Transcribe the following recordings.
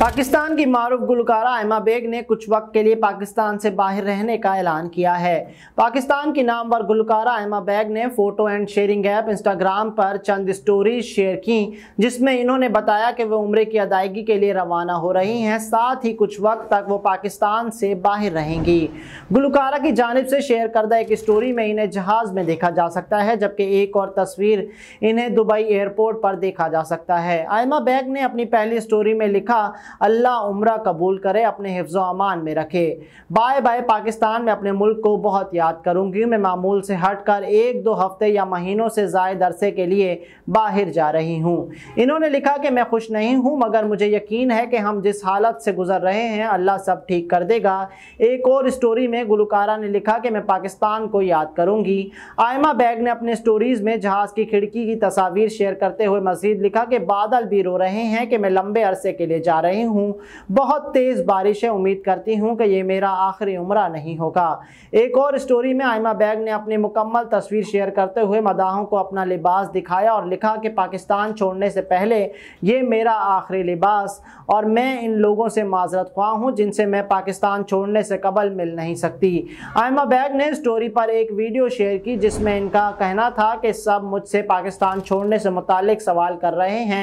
पाकिस्तान की मारूफ गुलकारा आयमा बेग ने कुछ वक्त के लिए पाकिस्तान से बाहर रहने का ऐलान किया है पाकिस्तान की नामवर गुलकारा आयमा बेग ने photo and sharing app Instagram पर चंद स्टोरी शेयर की जिसमें इन्होंने बताया कि वो उम्र की अदायगी के लिए रवाना हो रही हैं साथ ही कुछ वक्त तक वो पाकिस्तान से बाहर रहेंगी गुलकारा की जानब से शेयर करदा एक स्टोरी में इन्हें जहाज़ में देखा जा सकता है जबकि एक और तस्वीर इन्हें दुबई एयरपोर्ट पर देखा जा सकता है आयमा बेग ने अपनी पहली स्टोरी में लिखा अल्लाह उम्र कबूल करे अपने हिफ्ज़ अमान में रखे बाय बाय पाकिस्तान में अपने मुल्क को बहुत याद करूँगी मैं मामूल से हट कर एक दो हफ्ते या महीनों से जायद अरसे के लिए बाहर जा रही हूँ इन्होंने लिखा कि मैं खुश नहीं हूँ मगर मुझे यकीन है कि हम जिस हालत से गुजर रहे हैं अल्लाह सब ठीक कर देगा एक और स्टोरी में गुलकारा ने लिखा कि मैं पाकिस्तान को याद करूँगी आयमा बैग ने अपने स्टोरीज़ में जहाज़ की खिड़की की तस्वीर शेयर करते हुए मजीद लिखा कि बादल भी रो रहे हैं कि मैं लंबे अरसे के लिए जा रही रही हूँ बहुत तेज़ बारिश है उम्मीद करती हूँ कि ये मेरा आखिरी उम्र नहीं होगा एक और स्टोरी में आयमा बैग ने अपनी मुकम्मल तस्वीर शेयर करते हुए मदाहों को अपना लिबास दिखाया और लिखा कि पाकिस्तान छोड़ने से पहले ये मेरा आखिरी लिबास और मैं इन लोगों से माजरत ख्वा हूँ जिनसे मैं पाकिस्तान छोड़ने से कबल मिल नहीं सकती आयमा बैग ने स्टोरी पर एक वीडियो शेयर की जिसमें इनका कहना था कि सब मुझसे पाकिस्तान छोड़ने से मुतल सवाल कर रहे हैं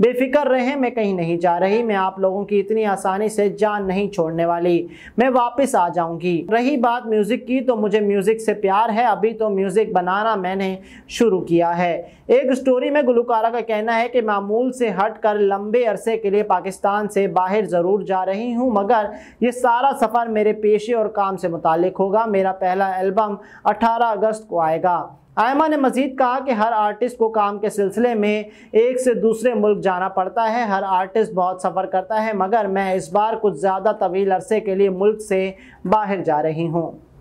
बेफिक्र रहे मैं कहीं नहीं जा रही मैं आप लोगों की इतनी आसानी से जान नहीं छोड़ने वाली मैं वापस आ जाऊंगी रही बात म्यूजिक की तो मुझे म्यूजिक से प्यार है अभी तो म्यूजिक बनाना मैंने शुरू किया है एक स्टोरी में गुलकारा का कहना है कि मामूल से हट कर लंबे अरसे के लिए पाकिस्तान से बाहर ज़रूर जा रही हूँ मगर ये सारा सफ़र मेरे पेशे और काम से मुतल होगा मेरा पहला एल्बम अठारह अगस्त को आएगा आयमा ने मजीद कहा कि हर आर्टिस्ट को काम के सिलसिले में एक से दूसरे मुल्क जाना पड़ता है हर आर्टिस्ट बहुत सफ़र करता है मगर मैं इस बार कुछ ज़्यादा तवील अरसे के लिए मुल्क से बाहर जा रही हूँ